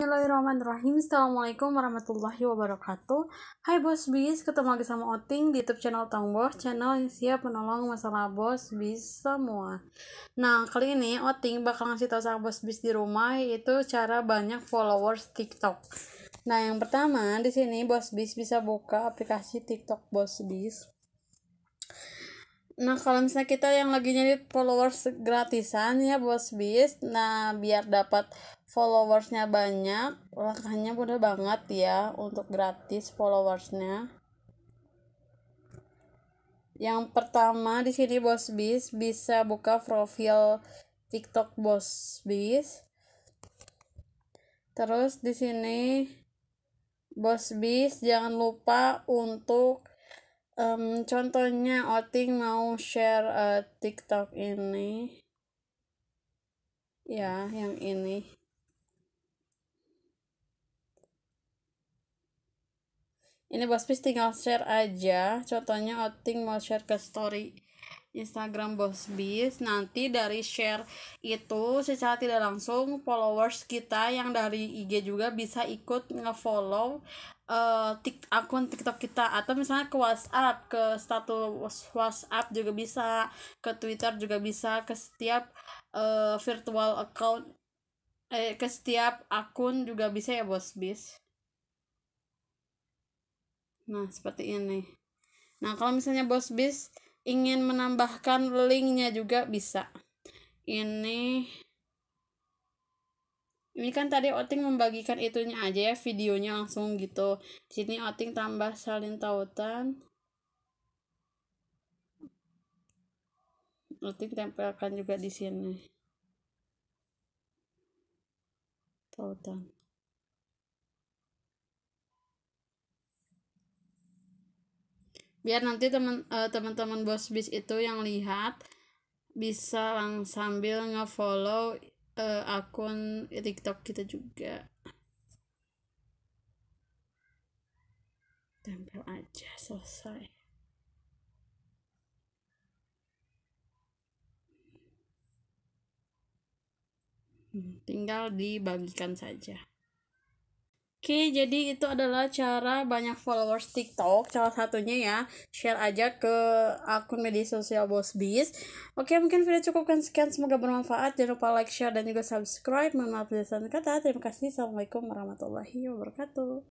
Bismillahirrahmanirrahim Assalamualaikum warahmatullahi wabarakatuh Hai Bos Bis, ketemu lagi sama Oting di YouTube channel Bos, Channel yang siap menolong masalah Bos Bis semua Nah, kali ini Oting bakal ngasih tau sama Bos Bis di rumah itu cara banyak followers TikTok Nah, yang pertama di sini Bos Bis bisa buka aplikasi TikTok Bos Bis Nah kalau misalnya kita yang lagi nyari followers gratisan ya bos bis Nah biar dapat followersnya banyak Langkahnya mudah banget ya untuk gratis followersnya Yang pertama di sini bos bis bisa buka profil TikTok bos bis Terus di sini bos bis jangan lupa untuk um, contohnya Oting mau share uh, TikTok ini ya yang ini ini bos tinggal share aja contohnya Oting mau share ke story Instagram Bosbis nanti dari share itu secara tidak langsung followers kita yang dari IG juga bisa ikut ngefollow uh, akun TikTok kita atau misalnya ke WhatsApp ke status WhatsApp juga bisa ke Twitter juga bisa ke setiap uh, virtual account eh ke setiap akun juga bisa ya Bosbis nah seperti ini nah kalau misalnya Bosbis ingin menambahkan linknya juga bisa ini ini kan tadi Otting membagikan itunya aja ya videonya langsung gitu di sini Oting tambah salin tautan Otting tempelkan juga di sini tautan biar nanti teman uh, eh, teman-teman bos bis itu yang lihat bisa lang sambil ngefollow uh, akun TikTok kita juga tempel aja selesai hmm, tinggal dibagikan saja Oke, jadi itu adalah cara banyak followers TikTok. Salah satunya ya, share aja ke akun media sosial Bos Bis. Oke, mungkin video cukupkan sekian. Semoga bermanfaat. Jangan lupa like, share, dan juga subscribe. Mohon maaf kata. Terima kasih. Assalamualaikum warahmatullahi wabarakatuh.